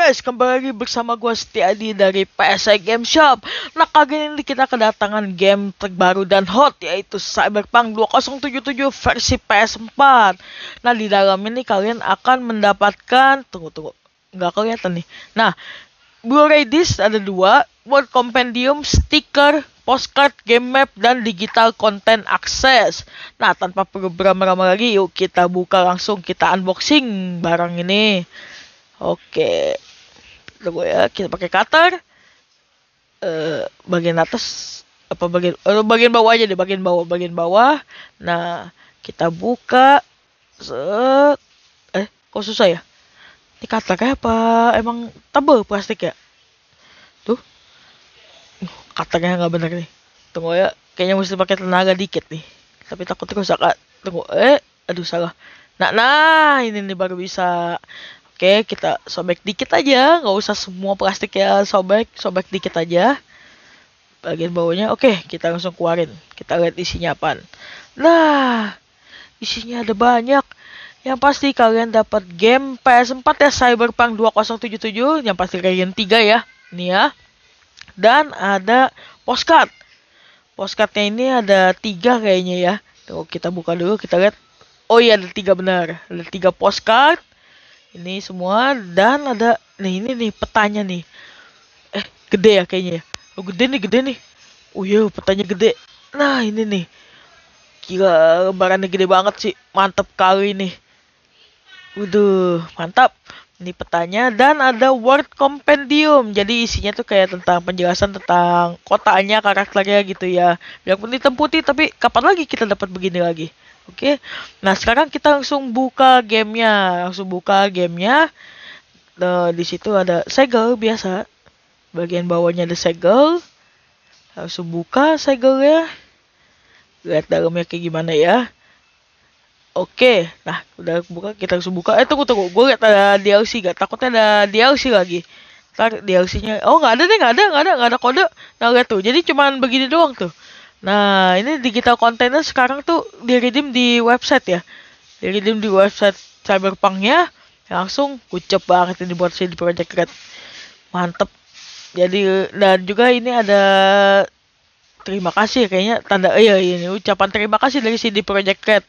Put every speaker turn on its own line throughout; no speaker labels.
guys, kembali lagi bersama gue Setiadi dari PSI Game Shop Nah kali ini kita kedatangan game terbaru dan hot yaitu Cyberpunk 2077 versi PS4 Nah di dalam ini kalian akan mendapatkan, tunggu tunggu, nggak kelihatan nih Nah, Blu-ray disc ada dua, Word Compendium, Sticker, postcard, game map, dan digital content access. Nah, tanpa perlu berlama-lama lagi, yuk kita buka langsung, kita unboxing barang ini. Oke udah gue ya kita pakai cutter eh bagian atas apa bagian eh, bagian bawah aja deh bagian bawah bagian bawah nah kita buka set eh kok susah ya ini cutter kayak apa emang tebel plastik ya tuh cutternya uh, nggak bener nih tunggu ya kayaknya mesti pakai tenaga dikit nih tapi takut rusak sakit tunggu eh aduh salah nah nah ini nih baru bisa Oke, kita sobek dikit aja, nggak usah semua plastik ya sobek, sobek dikit aja. Bagian bawahnya, oke, kita langsung keluarin. Kita lihat isinya apa. Nah, isinya ada banyak. Yang pasti kalian dapat game PS4 ya Cyberpunk 2077, yang pasti kalian 3 ya. Ini ya. Dan ada postcard. Postcardnya ini ada tiga kayaknya ya. Tuh, kita buka dulu, kita lihat. Oh iya, ada tiga benar. Ada tiga postcard ini semua dan ada nih ini nih petanya nih eh gede ya kayaknya ya. oh gede nih gede nih oh iya petanya gede nah ini nih gila lembarannya gede banget sih mantap kali ini Waduh, mantap. Ini petanya dan ada word compendium. Jadi isinya tuh kayak tentang penjelasan tentang kotanya, karakternya gitu ya. Yang putih hitam tapi kapan lagi kita dapat begini lagi? Oke, okay? nah sekarang kita langsung buka gamenya, langsung buka gamenya. Uh, di situ ada segel biasa, bagian bawahnya ada segel. Langsung buka segelnya, lihat dalamnya kayak gimana ya. Oke, okay. nah udah buka kita langsung buka. Eh tunggu tunggu, gue lihat ada DLC gak? Takutnya ada DLC lagi. Ntar DLC-nya, oh nggak ada deh, nggak ada, nggak ada, nggak ada kode. Nah lihat tuh, jadi cuman begini doang tuh. Nah, ini digital container sekarang tuh di redeem di website ya. Di redeem di website cyberpunk ya langsung kucep banget ini buat di Project Red. Mantep. Jadi dan juga ini ada terima kasih kayaknya tanda iya ini ucapan terima kasih dari CD Project Red.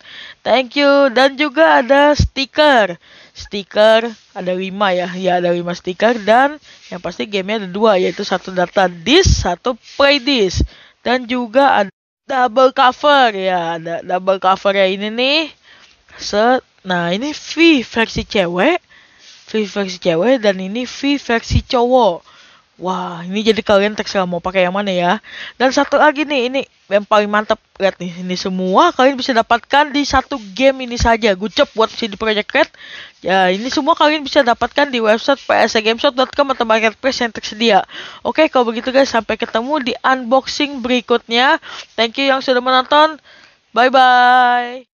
Thank you dan juga ada stiker. Stiker ada 5 ya. Ya ada 5 stiker dan yang pasti gamenya ada dua yaitu satu data disk, satu play disk dan juga ada double cover ya ada double cover ya ini nih set nah ini V versi cewek V versi cewek dan ini V versi cowok Wah, ini jadi kalian terserah mau pakai yang mana ya. Dan satu lagi nih, ini yang paling mantap. Lihat nih, ini semua kalian bisa dapatkan di satu game ini saja. Gucep buat CD Project Red. Ya, ini semua kalian bisa dapatkan di website psgameshop.com atau marketplace yang tersedia. Oke, kalau begitu guys, sampai ketemu di unboxing berikutnya. Thank you yang sudah menonton. Bye-bye.